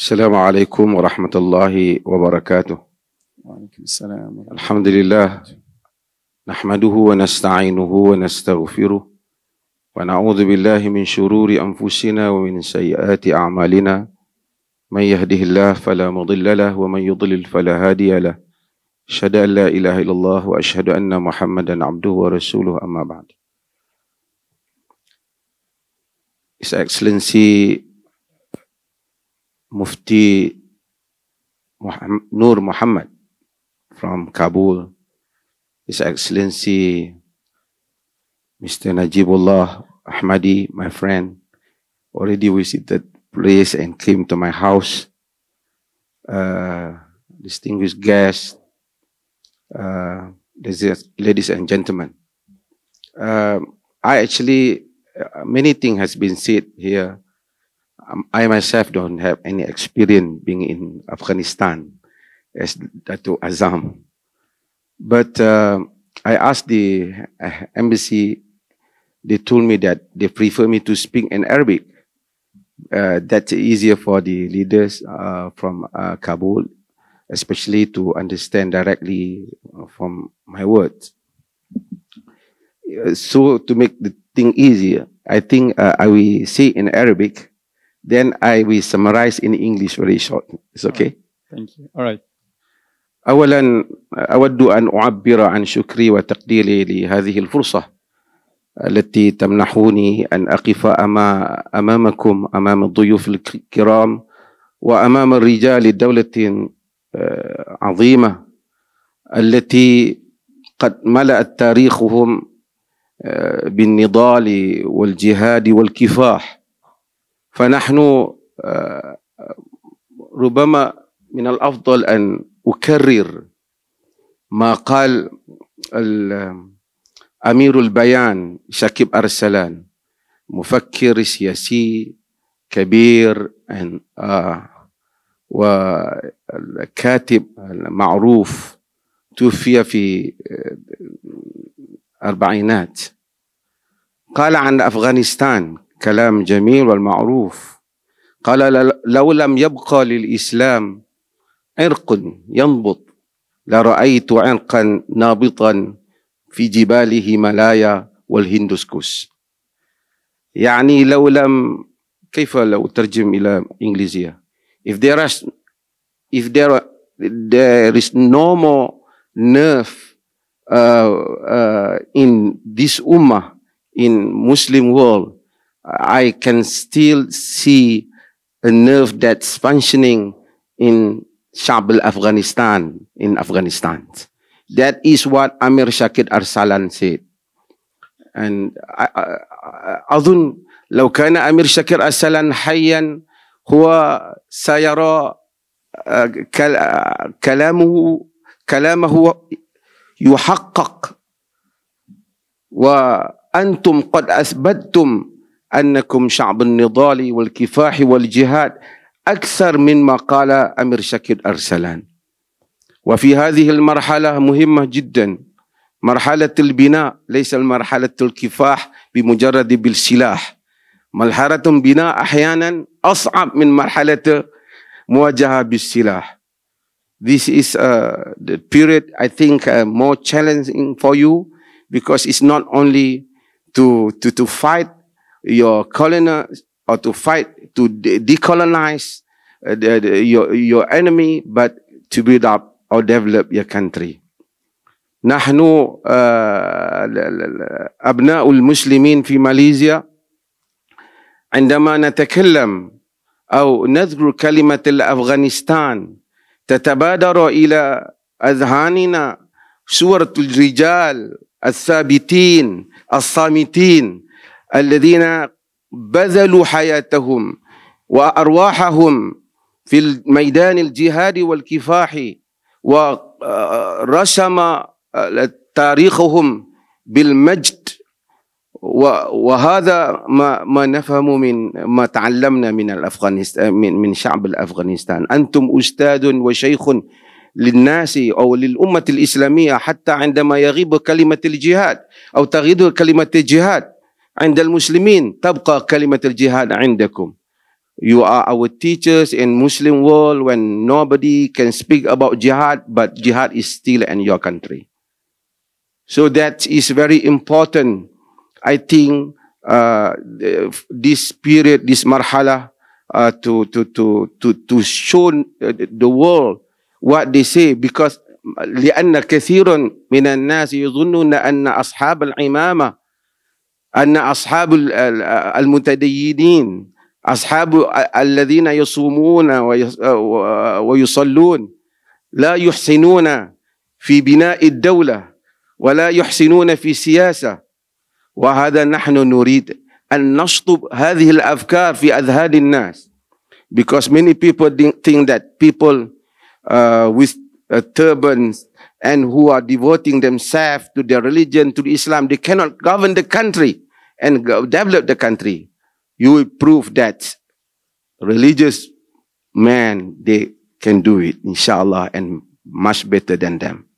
السلام عليكم ورحمة الله وبركاته وعليكم السلام ورحمة الحمد لله نحمده ونستعينه ونستغفره ونعوذ بالله من شرور أنفسنا ومن سيئات أعمالنا من يهده الله فلا مضل له ومن يضلل فلا هادي له أشهد أن لا إله إلا الله وأشهد أن محمدا عبده ورسوله أما بعد His Excellency Mufti Muhammad, Nur Muhammad from Kabul, His Excellency Mr. Najibullah Ahmadi, my friend, already visited place and came to my house. Uh, distinguished guests, uh, ladies and gentlemen. Uh, I actually, uh, many things has been said here Um, I myself don't have any experience being in Afghanistan as Datu Azam. But uh, I asked the uh, embassy, they told me that they prefer me to speak in Arabic. Uh, that's easier for the leaders uh, from uh, Kabul, especially to understand directly from my words. Uh, so to make the thing easier, I think I will say in Arabic, Then I will summarize in English very short. It's okay? Thank you. All right. اولا اود ان اعبر عن شكري وتقديري لهذه الفرصه التي تمنحوني ان اقف امامكم امام الضيوف الكرام وامام الرجال دوله آه، عظيمه التي قد ملأت تاريخهم آه، بالنضال والجهاد والكفاح فنحن آه، ربما من الافضل ان اكرر ما قال امير البيان شكيب ارسلان مفكر سياسي كبير آه، وكاتب معروف توفي في آه، الاربعينات قال عن افغانستان كلام جميل والمعروف قال لو لم يبقى للإسلام عرق ينبط لرأيت عرقا نابطا في جبال هيمالايا والهندوسكوس يعني لو لم كيف لو ترجم إلى إنجليزية if there is if there there is no more nerve uh, uh, in this ummah in Muslim world I can still see a nerve that's functioning in Shabal Afghanistan, in Afghanistan. That is what Amir Shakir Arsalan said. And I, I, أظن لو كان أمير شاكر أرسلان حيا هو سيرى كلامه كلامه يحقق وأنتم قد أثبتتم أنكم شعب النضال والكفاح والجهاد أكثر مما قال أمير شكل أرسلان وفي هذه المرحلة مهمة جدا مرحلة البناء ليس المرحلة الكفاح بمجرد بالسلاح مرحلة بناء أحيانا أصعب من مرحلة مواجهة بالسلاح This is uh, the period I think uh, more challenging for you because it's not only to, to, to fight your colonel or to fight to de- decolonize uh, the, the, your, your enemy, but to build up or develop your country. نحن آه، أبناء المسلمين في ماليزيا عندما نتكلم أو نذكر كلمة الأفغانستان تتبادر إلى أذهاننا صورة الرجال الثابتين الصامتين الذين بذلوا حياتهم وأرواحهم في ميدان الجهاد والكفاح ورسم آه، تاريخهم بالمجد وهذا ما ما نفهم من ما تعلمنا من الافغانستان من من شعب الافغانستان انتم استاذ وشيخ للناس او للامه الاسلاميه حتى عندما يغيب كلمه الجهاد او تغيب كلمه الجهاد عند المسلمين تبقى كلمة الجهاد عندكم you are our teachers in Muslim world when nobody can speak about jihad, but jihad is still in your country. So that is very important. I think uh, this period, this marhala, uh, to, to, to, to, to show the world what they say because لأن كثير من الناس يظنون أن أصحاب العمامة أن أصحاب المتدينين أصحاب الذين يصومون ويصلون لا يحسنون في بناء الدولة ولا يحسنون في سياسة وهذا نحن نريد أن نشطب هذه الأفكار في أذهان الناس because many people think that people uh, with uh, turbans and who are devoting themselves to their religion, to the Islam, they cannot govern the country and develop the country. You will prove that religious men, they can do it, inshallah, and much better than them.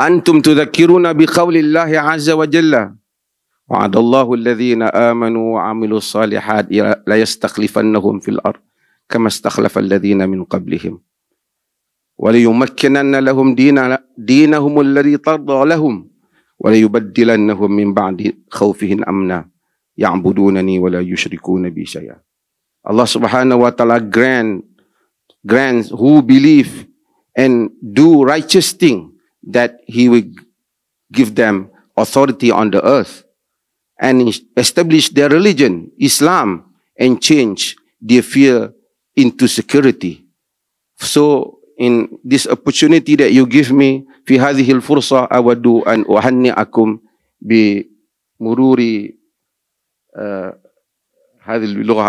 أنتم تذكرون بقول الله عز وجل وعد الله الذين آمنوا وعملوا الصالحات لا يستخلفنهم في الأرض كما استخلف الذين min قبلهم وليمكنن لهم دين دينهم الذي ترضى لهم وليبدلنهم من بعد خوفهم أمنا يعبدونني ولا يشركون بي شيئا الله سبحانه وتعالى grant grants who believe and do righteous thing that he will give them authority on the earth and establish their religion Islam and change their fear into security so in this opportunity that you give me في هذه الفرصة أود أن أهنئكم بمرور آه هذه اللغة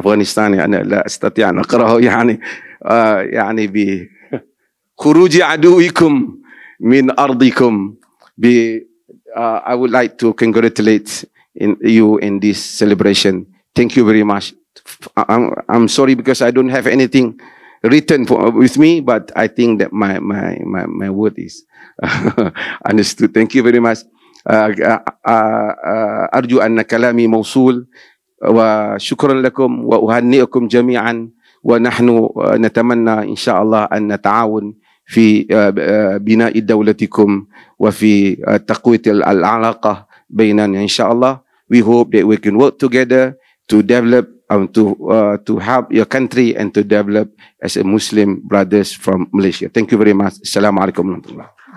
أفغانستاني أنا لا أستطيع أن أقرأه يعني آه يعني بخروج عدوكم من أرضكم ب Uh, I would like to congratulate in, you in this celebration. Thank you very much. I'm, I'm sorry because I don't have anything written for, uh, with me, but I think that my, my, my, my word is understood. Thank you very much. Uh, uh, أرجو أن كلامي موصول وشكرا لكم وأهنئكم جميعا ونحن آه، نتمنى إن شاء الله أن نتعاون في آه، آه، بناء دولتكم وفي تقوية العلاقة بيننا إن شاء الله. We hope that we can work together to develop um, to uh, to help your country and to develop as a Muslim brothers from Malaysia. Thank you very much. Assalamualaikum warahmatullahi wabarakatuh.